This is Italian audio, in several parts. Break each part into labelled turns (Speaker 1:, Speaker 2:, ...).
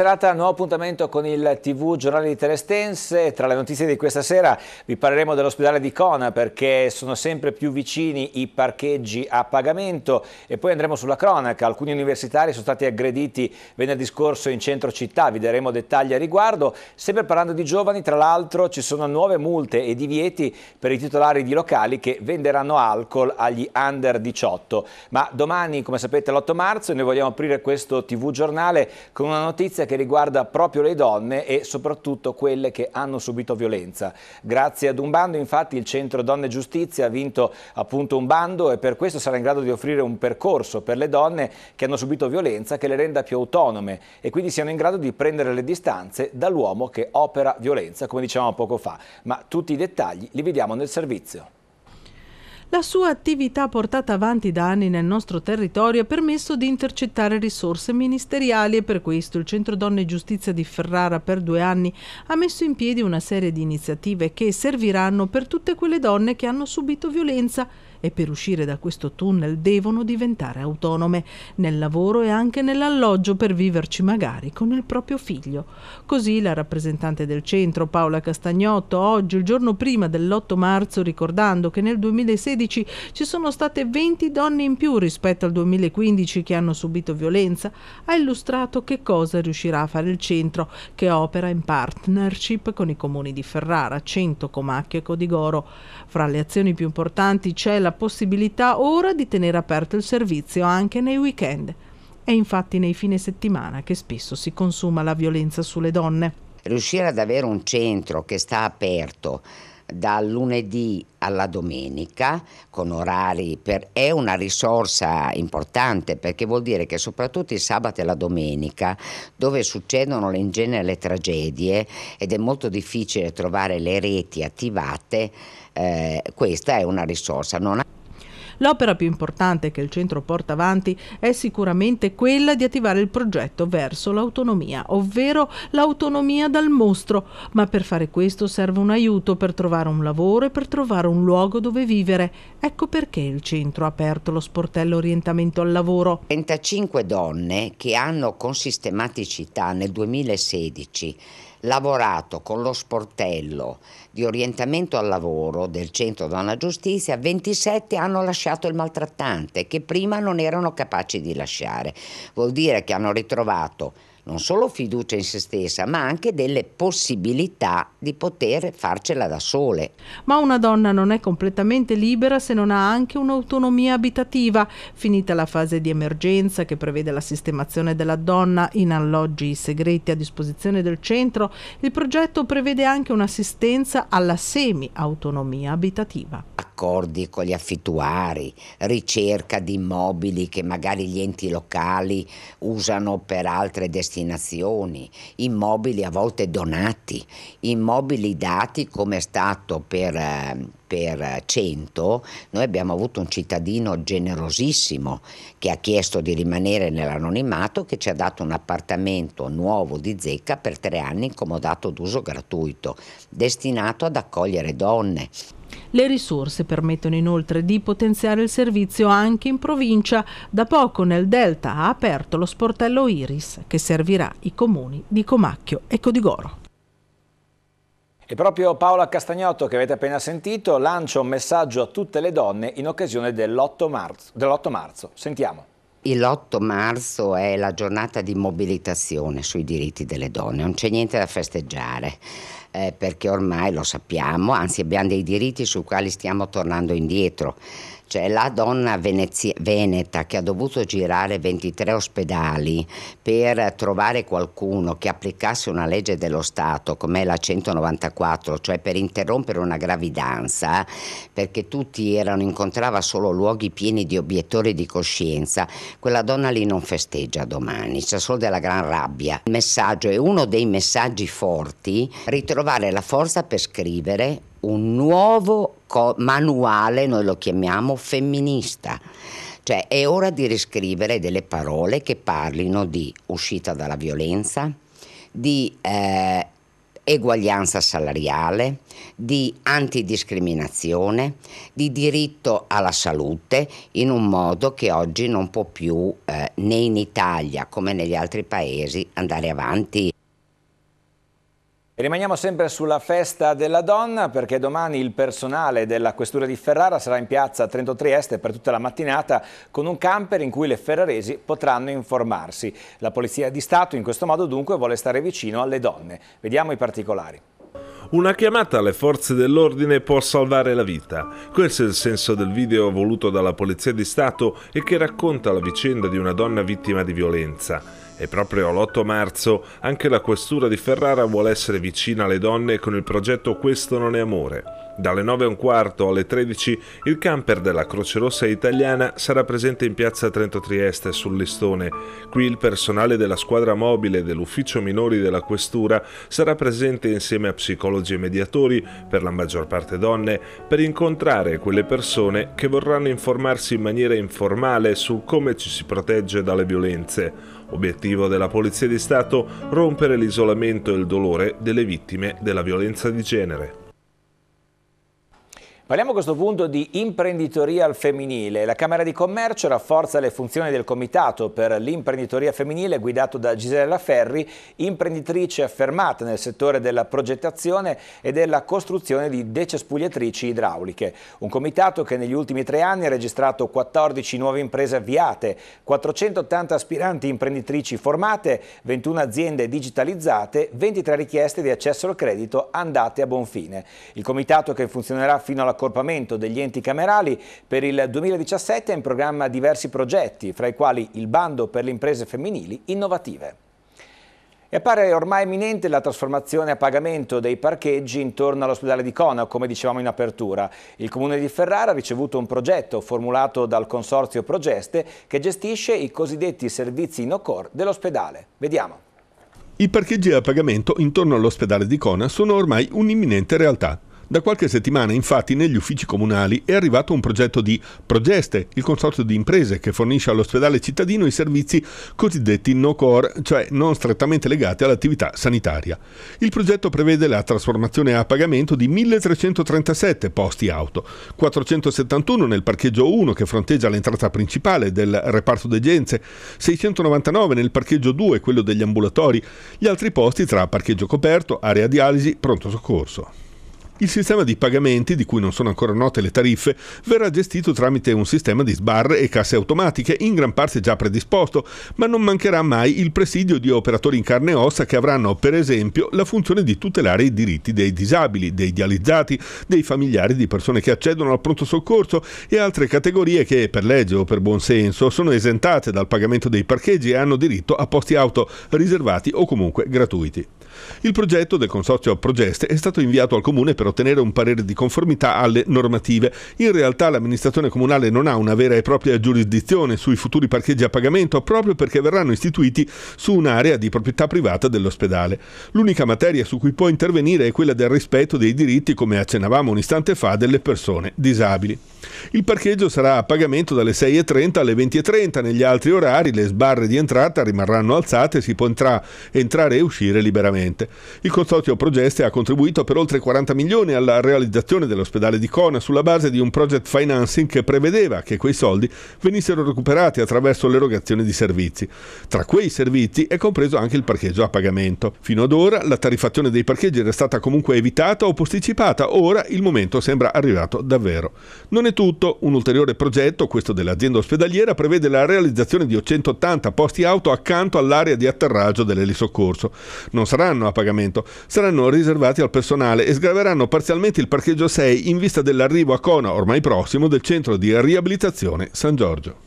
Speaker 1: Serata, nuovo appuntamento con il TV Giornale di Telestense. Tra le notizie di questa sera vi parleremo dell'ospedale di Cona perché sono sempre più vicini i parcheggi a pagamento e poi andremo sulla cronaca. Alcuni universitari sono stati aggrediti venerdì scorso in centro città, vi daremo dettagli a riguardo. Sempre parlando di giovani, tra l'altro ci sono nuove multe e divieti per i titolari di locali che venderanno alcol agli under 18. Ma domani, come sapete, l'8 marzo noi vogliamo aprire questo TV Giornale con una notizia che riguarda proprio le donne e soprattutto quelle che hanno subito violenza. Grazie ad un bando infatti il Centro Donne Giustizia ha vinto appunto un bando e per questo sarà in grado di offrire un percorso per le donne che hanno subito violenza che le renda più autonome e quindi siano in grado di prendere le distanze dall'uomo che opera violenza, come dicevamo poco fa. Ma tutti i dettagli li vediamo nel servizio.
Speaker 2: La sua attività portata avanti da anni nel nostro territorio ha permesso di intercettare risorse ministeriali e per questo il Centro Donne e Giustizia di Ferrara per due anni ha messo in piedi una serie di iniziative che serviranno per tutte quelle donne che hanno subito violenza e per uscire da questo tunnel devono diventare autonome nel lavoro e anche nell'alloggio per viverci magari con il proprio figlio. Così la rappresentante del centro Paola Castagnotto oggi, il giorno prima dell'8 marzo, ricordando che nel 2016 ci sono state 20 donne in più rispetto al 2015 che hanno subito violenza, ha illustrato che cosa riuscirà a fare il centro che opera in partnership con i comuni di Ferrara, Cento, Comacchio e Codigoro. Fra le azioni più importanti c'è la la possibilità ora di tenere aperto il servizio anche nei weekend. È infatti nei fine settimana che spesso si consuma
Speaker 3: la violenza sulle donne. Riuscire ad avere un centro che sta aperto dal lunedì alla domenica con orari per, è una risorsa importante perché vuol dire che soprattutto il sabato e la domenica dove succedono in genere le tragedie ed è molto difficile trovare le reti attivate eh, questa è una risorsa. Non
Speaker 2: L'opera più importante che il centro porta avanti è sicuramente quella di attivare il progetto verso l'autonomia, ovvero l'autonomia dal mostro, ma per fare questo serve un aiuto per trovare un lavoro e per trovare un luogo dove vivere. Ecco perché il centro ha aperto lo sportello
Speaker 3: orientamento al lavoro. 35 donne che hanno con sistematicità nel 2016 lavorato con lo sportello di orientamento al lavoro del Centro Donna Giustizia, 27 hanno lasciato il maltrattante che prima non erano capaci di lasciare. Vuol dire che hanno ritrovato non solo fiducia in se stessa, ma anche delle possibilità di poter farcela da sole. Ma una donna non è completamente libera se non ha anche un'autonomia abitativa.
Speaker 2: Finita la fase di emergenza che prevede la sistemazione della donna in alloggi segreti a disposizione del centro, il progetto prevede anche un'assistenza alla semi-autonomia abitativa.
Speaker 3: Accordi con gli affittuari, ricerca di immobili che magari gli enti locali usano per altre destinazioni destinazioni, immobili a volte donati, immobili dati come è stato per, eh, per 100, noi abbiamo avuto un cittadino generosissimo che ha chiesto di rimanere nell'anonimato che ci ha dato un appartamento nuovo di zecca per tre anni incomodato d'uso gratuito, destinato ad accogliere donne.
Speaker 2: Le risorse permettono inoltre di potenziare il servizio anche in provincia. Da poco nel Delta ha aperto lo sportello Iris che servirà i comuni di Comacchio e Codigoro.
Speaker 1: E proprio Paola Castagnotto, che avete appena sentito, lancia un messaggio a tutte le donne in occasione dell'8 marzo, dell marzo.
Speaker 3: Sentiamo l'8 marzo è la giornata di mobilitazione sui diritti delle donne, non c'è niente da festeggiare. Eh, perché ormai lo sappiamo, anzi abbiamo dei diritti sui quali stiamo tornando indietro cioè la donna venezia- veneta che ha dovuto girare 23 ospedali per trovare qualcuno che applicasse una legge dello Stato come la 194, cioè per interrompere una gravidanza, perché tutti erano, incontrava solo luoghi pieni di obiettori di coscienza, quella donna lì non festeggia domani, c'è solo della gran rabbia. Il messaggio è uno dei messaggi forti, ritrovare la forza per scrivere un nuovo co- manuale, noi lo chiamiamo femminista. Cioè è ora di riscrivere delle parole che parlino di uscita dalla violenza, di eh, eguaglianza salariale, di antidiscriminazione, di diritto alla salute in un modo che oggi non può più eh, né in Italia come negli altri paesi andare avanti.
Speaker 1: Rimaniamo sempre sulla festa della donna perché domani il personale della Questura di Ferrara sarà in piazza Trento Trieste per tutta la mattinata con un camper in cui le ferraresi potranno informarsi. La Polizia di Stato in questo modo dunque vuole stare vicino alle donne. Vediamo i particolari.
Speaker 4: Una chiamata alle forze dell'ordine può salvare la vita. Questo è il senso del video voluto dalla Polizia di Stato e che racconta la vicenda di una donna vittima di violenza. E proprio l'8 marzo anche la questura di Ferrara vuole essere vicina alle donne con il progetto Questo non è amore dalle 9 e un quarto alle 13 il camper della Croce Rossa italiana sarà presente in piazza Trento Trieste sul Listone. Qui il personale della squadra mobile dell'ufficio minori della Questura sarà presente insieme a psicologi e mediatori, per la maggior parte donne, per incontrare quelle persone che vorranno informarsi in maniera informale su come ci si protegge dalle violenze. Obiettivo della Polizia di Stato rompere l'isolamento e il dolore delle vittime della violenza di genere.
Speaker 1: Parliamo a questo punto di imprenditoria al femminile. La Camera di Commercio rafforza le funzioni del Comitato per l'imprenditoria femminile guidato da Gisella Ferri, imprenditrice affermata nel settore della progettazione e della costruzione di decespugliatrici idrauliche. Un comitato che negli ultimi tre anni ha registrato 14 nuove imprese avviate, 480 aspiranti imprenditrici formate, 21 aziende digitalizzate, 23 richieste di accesso al credito andate a buon fine. Il comitato che funzionerà fino alla accorpamento degli enti camerali, per il 2017 è in programma diversi progetti, fra i quali il bando per le imprese femminili innovative. E appare ormai imminente la trasformazione a pagamento dei parcheggi intorno all'ospedale di Cona, come dicevamo in apertura. Il Comune di Ferrara ha ricevuto un progetto formulato dal Consorzio Progeste che gestisce i cosiddetti servizi in core dell'ospedale. Vediamo.
Speaker 5: I parcheggi a pagamento intorno all'ospedale di Cona sono ormai un'imminente realtà. Da qualche settimana infatti negli uffici comunali è arrivato un progetto di Progeste, il consorzio di imprese che fornisce all'ospedale cittadino i servizi cosiddetti no core, cioè non strettamente legati all'attività sanitaria. Il progetto prevede la trasformazione a pagamento di 1337 posti auto, 471 nel parcheggio 1 che fronteggia l'entrata principale del reparto degenze, 699 nel parcheggio 2, quello degli ambulatori, gli altri posti tra parcheggio coperto, area dialisi, pronto soccorso. Il sistema di pagamenti, di cui non sono ancora note le tariffe, verrà gestito tramite un sistema di sbarre e casse automatiche, in gran parte già predisposto, ma non mancherà mai il presidio di operatori in carne e ossa che avranno, per esempio, la funzione di tutelare i diritti dei disabili, dei dializzati, dei familiari di persone che accedono al pronto soccorso e altre categorie che, per legge o per buon senso, sono esentate dal pagamento dei parcheggi e hanno diritto a posti auto riservati o comunque gratuiti. Il progetto del consorzio Progeste è stato inviato al comune per ottenere un parere di conformità alle normative. In realtà l'amministrazione comunale non ha una vera e propria giurisdizione sui futuri parcheggi a pagamento proprio perché verranno istituiti su un'area di proprietà privata dell'ospedale. L'unica materia su cui può intervenire è quella del rispetto dei diritti, come accennavamo un istante fa, delle persone disabili. Il parcheggio sarà a pagamento dalle 6.30 alle 20.30, negli altri orari le sbarre di entrata rimarranno alzate e si potrà entrare e uscire liberamente. Il consorzio Progeste ha contribuito per oltre 40 milioni milioni alla realizzazione dell'ospedale di Cona sulla base di un project financing che prevedeva che quei soldi venissero recuperati attraverso l'erogazione di servizi. Tra quei servizi è compreso anche il parcheggio a pagamento. Fino ad ora la tariffazione dei parcheggi era stata comunque evitata o posticipata, ora il momento sembra arrivato davvero. Non è tutto, un ulteriore progetto, questo dell'azienda ospedaliera, prevede la realizzazione di 180 posti auto accanto all'area di atterraggio dell'elisoccorso. Non saranno a pagamento, saranno riservati al personale e sgraveranno parzialmente il parcheggio 6 in vista dell'arrivo a Cona, ormai prossimo, del centro di riabilitazione San Giorgio.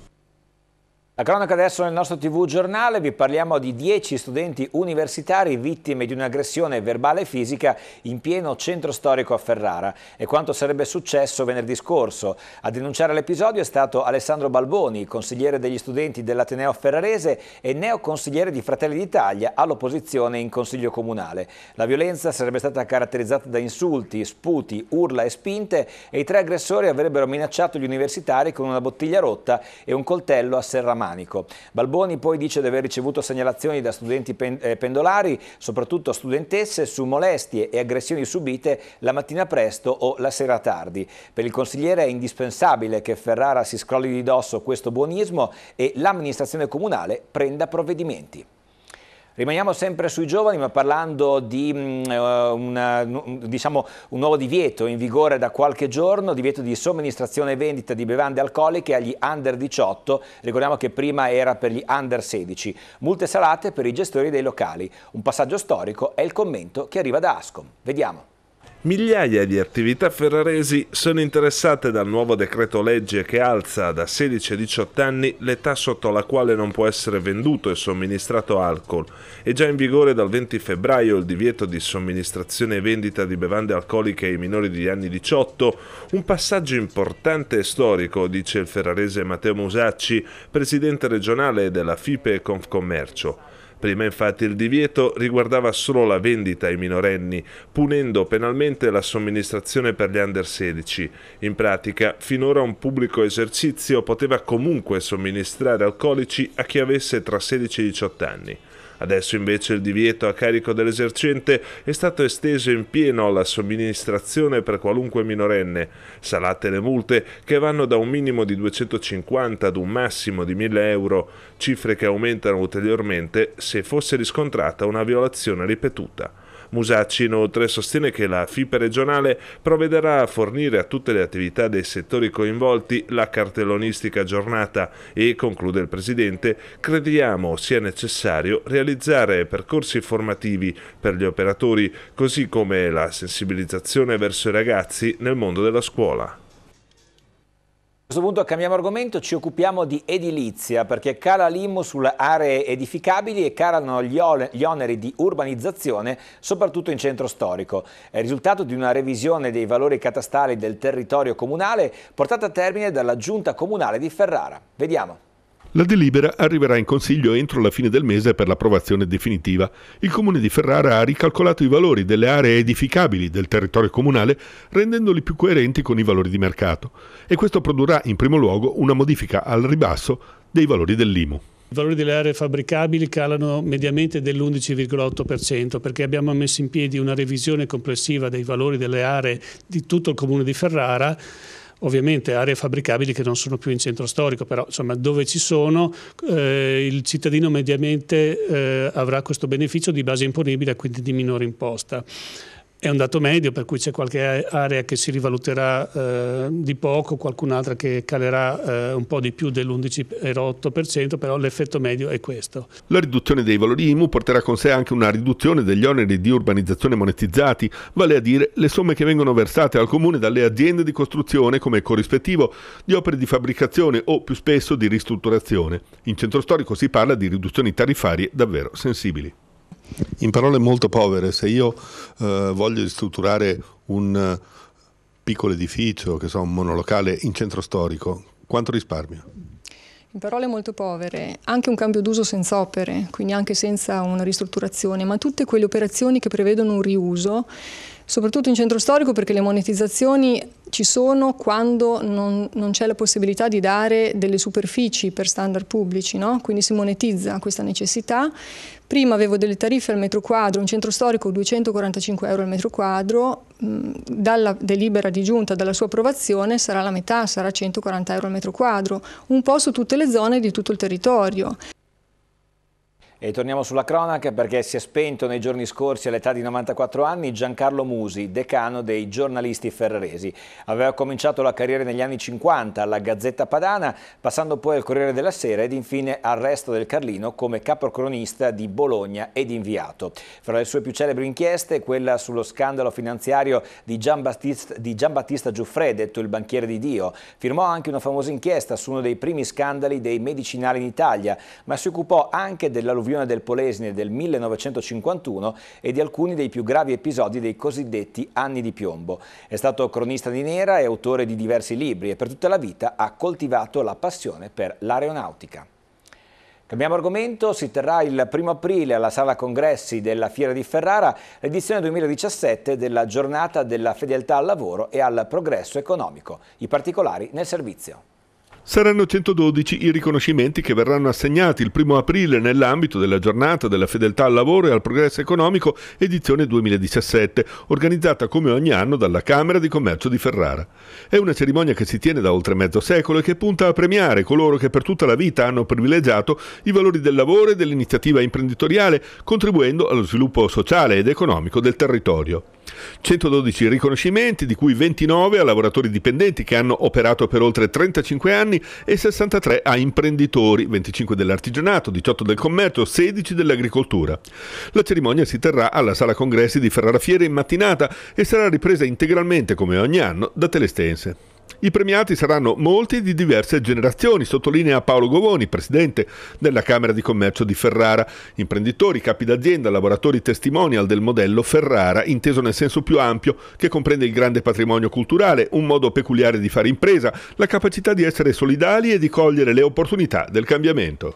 Speaker 1: La cronaca adesso nel nostro tv giornale, vi parliamo di 10 studenti universitari vittime di un'aggressione verbale e fisica in pieno centro storico a Ferrara e quanto sarebbe successo venerdì scorso. A denunciare l'episodio è stato Alessandro Balboni, consigliere degli studenti dell'Ateneo Ferrarese e neoconsigliere di Fratelli d'Italia all'opposizione in Consiglio Comunale. La violenza sarebbe stata caratterizzata da insulti, sputi, urla e spinte e i tre aggressori avrebbero minacciato gli universitari con una bottiglia rotta e un coltello a serramano. Vulcanico. Balboni poi dice di aver ricevuto segnalazioni da studenti eh, pendolari, soprattutto studentesse, su molestie e aggressioni subite la mattina presto o la sera tardi. Per il consigliere è indispensabile che Ferrara si scrolli di dosso questo buonismo e l'amministrazione comunale prenda provvedimenti. Rimaniamo sempre sui giovani ma parlando di uh, mm, eh, una, eh, diciamo, un nuovo divieto in vigore da qualche giorno, divieto di somministrazione e vendita di bevande alcoliche agli under 18, ricordiamo che prima era per gli under 16, multe salate per i gestori dei locali. Un passaggio storico è il commento che arriva da Ascom. Vediamo.
Speaker 4: Migliaia di attività ferraresi sono interessate dal nuovo decreto legge che alza da 16 a 18 anni l'età sotto la quale non può essere venduto e somministrato alcol. È già in vigore dal 20 febbraio il divieto di somministrazione e vendita di bevande alcoliche ai minori degli anni 18, un passaggio importante e storico, dice il ferrarese Matteo Musacci, presidente regionale della FIPE e Confcommercio. Prima infatti il divieto riguardava solo la vendita ai minorenni, punendo penalmente la somministrazione per gli under 16. In pratica, finora un pubblico esercizio poteva comunque somministrare alcolici a chi avesse tra 16 e 18 anni. Adesso invece il divieto a carico dell'esercente è stato esteso in pieno alla somministrazione per qualunque minorenne. Salate le multe che vanno da un minimo di 250 ad un massimo di 1000 euro, cifre che aumentano ulteriormente se fosse riscontrata una violazione ripetuta. Musacci inoltre sostiene che la FIPE regionale provvederà a fornire a tutte le attività dei settori coinvolti la cartellonistica aggiornata e, conclude il Presidente, crediamo sia necessario realizzare percorsi formativi per gli operatori così come la sensibilizzazione verso i ragazzi nel mondo della scuola.
Speaker 1: A questo punto cambiamo argomento, ci occupiamo di edilizia perché cala l'IMU sulle aree edificabili e calano gli, gli oneri di urbanizzazione soprattutto in centro storico. È il risultato di una revisione dei valori catastali del territorio comunale portata a termine dalla giunta comunale di Ferrara. Vediamo.
Speaker 5: La delibera arriverà in Consiglio entro la fine del mese per l'approvazione definitiva. Il Comune di Ferrara ha ricalcolato i valori delle aree edificabili del territorio comunale rendendoli più coerenti con i valori di mercato e questo produrrà in primo luogo una modifica al ribasso dei valori dell'IMU. I valori delle aree fabbricabili calano mediamente dell'11,8% perché abbiamo messo in piedi una revisione complessiva dei valori delle aree di tutto il comune di Ferrara ovviamente aree fabbricabili che non sono più in centro storico, però insomma, dove ci sono eh, il cittadino mediamente eh, avrà questo beneficio di base imponibile, e quindi di minore imposta è un dato medio per cui c'è qualche area che si rivaluterà eh, di poco, qualcun'altra che calerà eh, un po' di più dell'11,8%, però l'effetto medio è questo. La riduzione dei valori IMU porterà con sé anche una riduzione degli oneri di urbanizzazione monetizzati, vale a dire le somme che vengono versate al comune dalle aziende di costruzione come corrispettivo di opere di fabbricazione o più spesso di ristrutturazione. In centro storico si parla di riduzioni tariffarie davvero sensibili. In parole molto povere, se io eh, voglio ristrutturare un eh, piccolo edificio, che so, un monolocale in centro storico, quanto risparmio?
Speaker 6: In parole molto povere, anche un cambio d'uso senza opere, quindi anche senza una ristrutturazione, ma tutte quelle operazioni che prevedono un riuso, soprattutto in centro storico perché le monetizzazioni ci sono quando non, non c'è la possibilità di dare delle superfici per standard pubblici, no? quindi si monetizza questa necessità, Prima avevo delle tariffe al metro quadro, un centro storico 245 euro al metro quadro, dalla delibera di giunta, dalla sua approvazione, sarà la metà, sarà 140 euro al metro quadro, un po' su tutte le zone di tutto il territorio.
Speaker 1: E torniamo sulla cronaca perché si è spento nei giorni scorsi all'età di 94 anni Giancarlo Musi, decano dei giornalisti ferraresi. Aveva cominciato la carriera negli anni 50 alla Gazzetta Padana, passando poi al Corriere della Sera ed infine al Resto del Carlino come caprocronista di Bologna ed inviato. Fra le sue più celebri inchieste quella sullo scandalo finanziario di Giambattista, di Giambattista Giuffre, detto il banchiere di Dio. Firmò anche una famosa inchiesta su uno dei primi scandali dei medicinali in Italia, ma si occupò anche dell'alluvione dell'alluvione del Polesine del 1951 e di alcuni dei più gravi episodi dei cosiddetti anni di piombo. È stato cronista di Nera e autore di diversi libri e per tutta la vita ha coltivato la passione per l'aeronautica. Cambiamo argomento, si terrà il primo aprile alla Sala Congressi della Fiera di Ferrara l'edizione 2017 della giornata della fedeltà al lavoro e al progresso economico. I particolari nel servizio.
Speaker 5: Saranno 112 i riconoscimenti che verranno assegnati il primo aprile nell'ambito della giornata della fedeltà al lavoro e al progresso economico edizione 2017, organizzata come ogni anno dalla Camera di Commercio di Ferrara. È una cerimonia che si tiene da oltre mezzo secolo e che punta a premiare coloro che per tutta la vita hanno privilegiato i valori del lavoro e dell'iniziativa imprenditoriale, contribuendo allo sviluppo sociale ed economico del territorio. 112 riconoscimenti, di cui 29 a lavoratori dipendenti che hanno operato per oltre 35 anni e 63 a imprenditori, 25 dell'artigianato, 18 del commercio, 16 dell'agricoltura. La cerimonia si terrà alla sala congressi di Ferrara Fiere in mattinata e sarà ripresa integralmente come ogni anno da Telestense. I premiati saranno molti di diverse generazioni, sottolinea Paolo Govoni, presidente della Camera di Commercio di Ferrara. Imprenditori, capi d'azienda, lavoratori testimonial del modello Ferrara, inteso nel senso più ampio, che comprende il grande patrimonio culturale, un modo peculiare di fare impresa, la capacità di essere solidali e di cogliere le opportunità del cambiamento.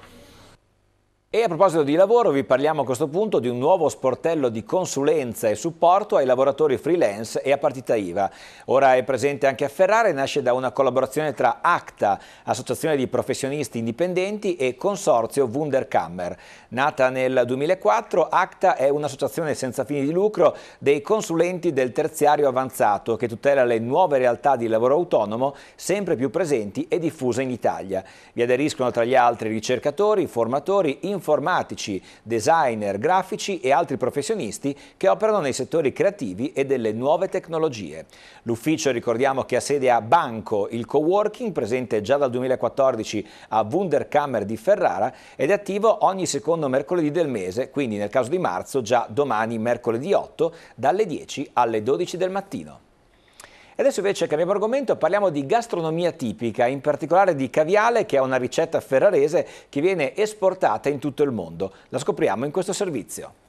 Speaker 1: E a proposito di lavoro vi parliamo a questo punto di un nuovo sportello di consulenza e supporto ai lavoratori freelance e a partita IVA. Ora è presente anche a Ferrara e nasce da una collaborazione tra ACTA, Associazione di Professionisti Indipendenti e Consorzio Wunderkammer. Nata nel 2004, ACTA è un'associazione senza fini di lucro dei consulenti del terziario avanzato che tutela le nuove realtà di lavoro autonomo sempre più presenti e diffuse in Italia. Vi aderiscono tra gli altri ricercatori, formatori, informatori informatici, designer, grafici e altri professionisti che operano nei settori creativi e delle nuove tecnologie. L'ufficio ricordiamo che ha sede a Banco, il coworking presente già dal 2014 a Wunderkammer di Ferrara ed è attivo ogni secondo mercoledì del mese, quindi nel caso di marzo già domani mercoledì 8 dalle 10 alle 12 del mattino adesso invece cambiamo argomento, parliamo di gastronomia tipica, in particolare di caviale che è una ricetta ferrarese che viene esportata in tutto il mondo. La scopriamo in questo servizio.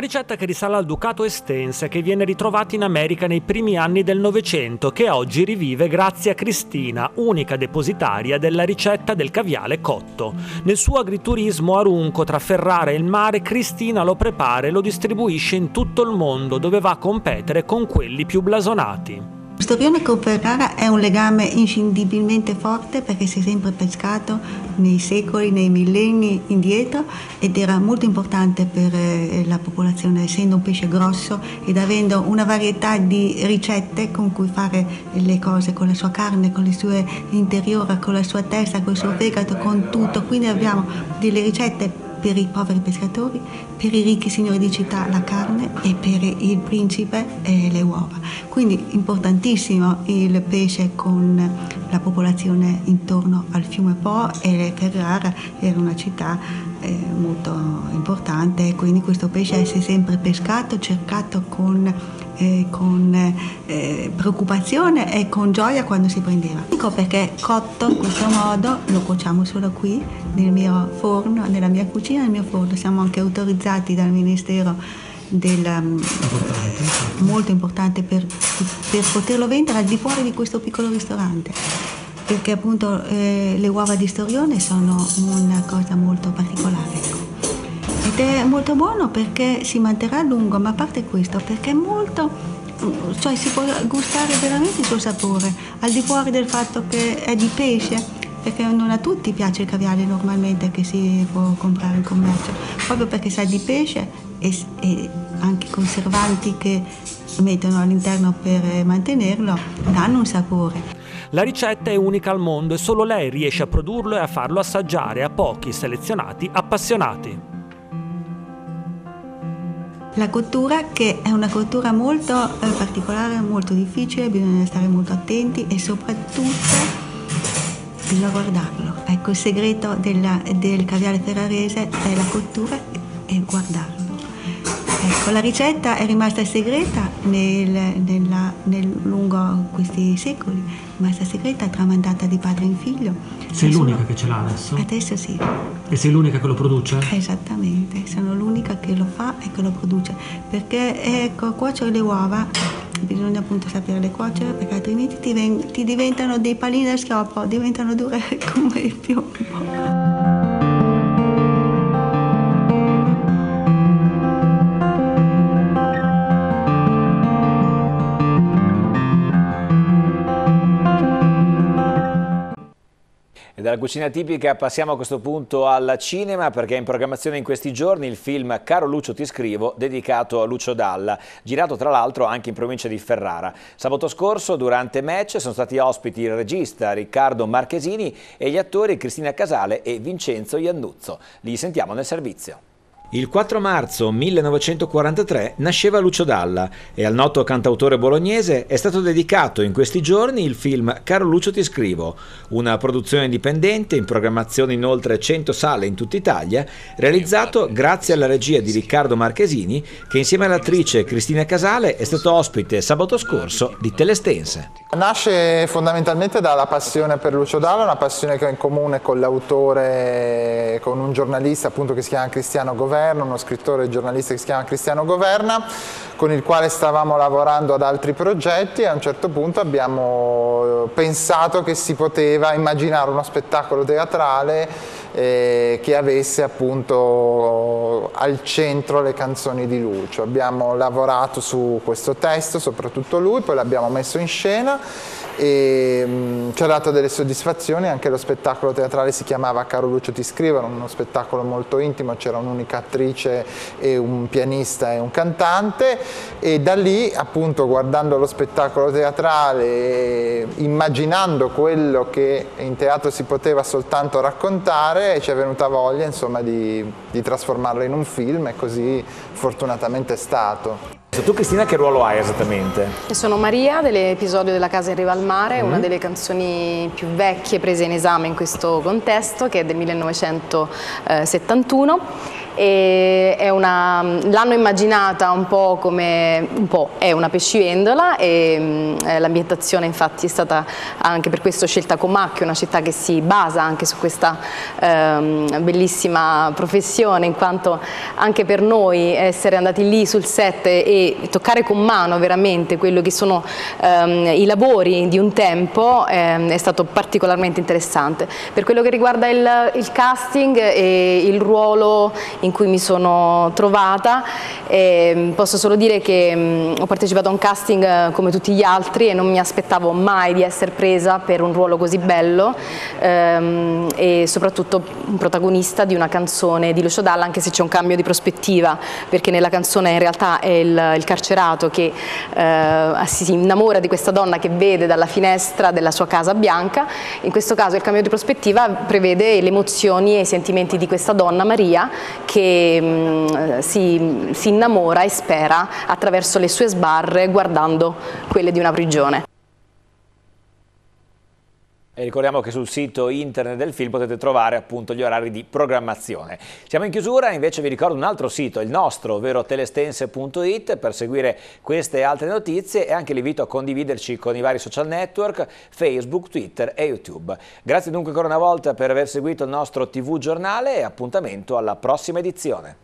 Speaker 1: ricetta che risale al ducato estense che viene ritrovata in America nei primi anni del Novecento che oggi rivive grazie a Cristina, unica depositaria della ricetta del caviale cotto. Nel suo agriturismo a Runco tra Ferrara e il mare Cristina lo prepara e lo distribuisce in tutto il mondo dove va a competere con quelli più blasonati.
Speaker 7: Storione con Ferrara è un legame inscindibilmente forte perché si è sempre pescato nei secoli, nei millenni indietro ed era molto importante per eh, la popolazione essendo un pesce grosso ed avendo una varietà di ricette con cui fare le cose con la sua carne, con le sue interiora, con la sua testa, con il suo fegato, con tutto. Quindi abbiamo delle ricette per i poveri pescatori, per i ricchi signori di città la carne e per il principe eh, le uova. Quindi importantissimo il pesce con la popolazione intorno al fiume Po e Ferrara era una città eh, molto importante, quindi questo pesce è sempre pescato, cercato con eh, con eh, preoccupazione e con gioia quando si prendeva. Ecco perché cotto in questo modo lo cuociamo solo qui nel mio forno, nella mia cucina, nel mio forno. Siamo anche autorizzati dal Ministero del, mm, importante. molto importante per, per poterlo vendere al di fuori di questo piccolo ristorante perché appunto eh, le uova di storione sono una cosa molto particolare. Ecco è molto buono perché si manterrà a lungo, ma a parte questo perché è molto cioè si può gustare veramente il suo sapore, al di fuori del fatto che è di pesce, perché non a tutti piace il caviale normalmente che si può comprare in commercio, proprio perché sa di pesce e, e anche i conservanti che mettono all'interno per mantenerlo danno un sapore.
Speaker 1: La ricetta è unica al mondo e solo lei riesce a produrlo e a farlo assaggiare a pochi selezionati appassionati.
Speaker 7: La cottura che è una cottura molto eh, particolare, molto difficile, bisogna stare molto attenti e soprattutto bisogna guardarlo. Ecco, il segreto della, del caviale ferrarese è la cottura e guardarlo. Ecco, la ricetta è rimasta segreta nel, nella, nel lungo questi secoli, rimasta segreta, tramandata di padre in figlio. Sei l'unica che ce l'ha adesso? Adesso sì. E sei l'unica che lo produce? Esattamente, sono l'unica che lo fa e che lo produce, perché ecco, cuocere le uova bisogna appunto saperle cuocere perché altrimenti ti, ti diventano dei palini da schioppo, diventano dure come il piombo.
Speaker 1: Dalla cucina tipica passiamo a questo punto al cinema perché è in programmazione in questi giorni il film Caro Lucio ti scrivo dedicato a Lucio Dalla, girato tra l'altro anche in provincia di Ferrara. Sabato scorso durante match sono stati ospiti il regista Riccardo Marchesini e gli attori Cristina Casale e Vincenzo Iannuzzo. Li sentiamo nel servizio. Il 4 marzo 1943 nasceva Lucio Dalla e al noto cantautore bolognese è stato dedicato in questi giorni il film Caro Lucio ti scrivo, una produzione indipendente in programmazione in oltre 100 sale in tutta Italia, realizzato grazie alla regia di Riccardo Marchesini che insieme all'attrice Cristina Casale è stato ospite sabato scorso di Telestense.
Speaker 8: Nasce fondamentalmente dalla passione per Lucio Dalla, una passione che ho in comune con l'autore, con un giornalista appunto che si chiama Cristiano Governo Governa, uno scrittore e giornalista che si chiama Cristiano Governa, con il quale stavamo lavorando ad altri progetti e a un certo punto abbiamo eh, pensato che si poteva immaginare uno spettacolo teatrale eh, che avesse appunto al centro le canzoni di Lucio. Abbiamo lavorato su questo testo, soprattutto lui, poi l'abbiamo messo in scena e mh, mm, ci ha dato delle soddisfazioni, anche lo spettacolo teatrale si chiamava Caro Lucio ti scrivo, era uno spettacolo molto intimo, c'era un'unica attrice e un pianista e un cantante e da lì appunto guardando lo spettacolo teatrale immaginando quello che in teatro si poteva soltanto raccontare fare e ci è venuta voglia insomma, di, di trasformarlo in un film e così fortunatamente è stato. Tu Cristina che ruolo hai esattamente?
Speaker 6: sono Maria dell'episodio della Casa in riva al mare, mm -hmm. una mm-hmm. delle canzoni più vecchie prese in esame in questo contesto che è del 1971 l'hanno immaginata un po' come, un po', è una pescivendola e eh, l'ambientazione infatti è stata anche per questo scelta Comacchio, una città che si basa anche su questa ehm, bellissima professione in quanto anche per noi essere andati lì sul set e toccare con mano veramente quello che sono ehm, i lavori di un tempo ehm, è stato particolarmente interessante. Per quello che riguarda il, il casting e il ruolo in in cui mi sono trovata e ehm, posso solo dire che mm, ho partecipato a un casting eh, come tutti gli altri e non mi aspettavo mai di essere presa per un ruolo così bello ehm, e soprattutto protagonista di una canzone di Lucio Dalla anche se c'è un cambio di prospettiva perché nella canzone in realtà è il, il carcerato che eh, si innamora di questa donna che vede dalla finestra della sua casa bianca in questo caso il cambio di prospettiva prevede le emozioni e i sentimenti di questa donna Maria che che mh, mm, si, si innamora e spera attraverso le sue sbarre guardando quelle di una prigione.
Speaker 1: E ricordiamo che sul sito internet del film potete trovare appunto gli orari di programmazione. Siamo in chiusura, invece vi ricordo un altro sito, il nostro, ovvero telestense.it per seguire queste altre notizie e anche l'invito a condividerci con i vari social network, Facebook, Twitter e YouTube. Grazie dunque ancora una volta per aver seguito il nostro TV giornale e appuntamento alla prossima edizione.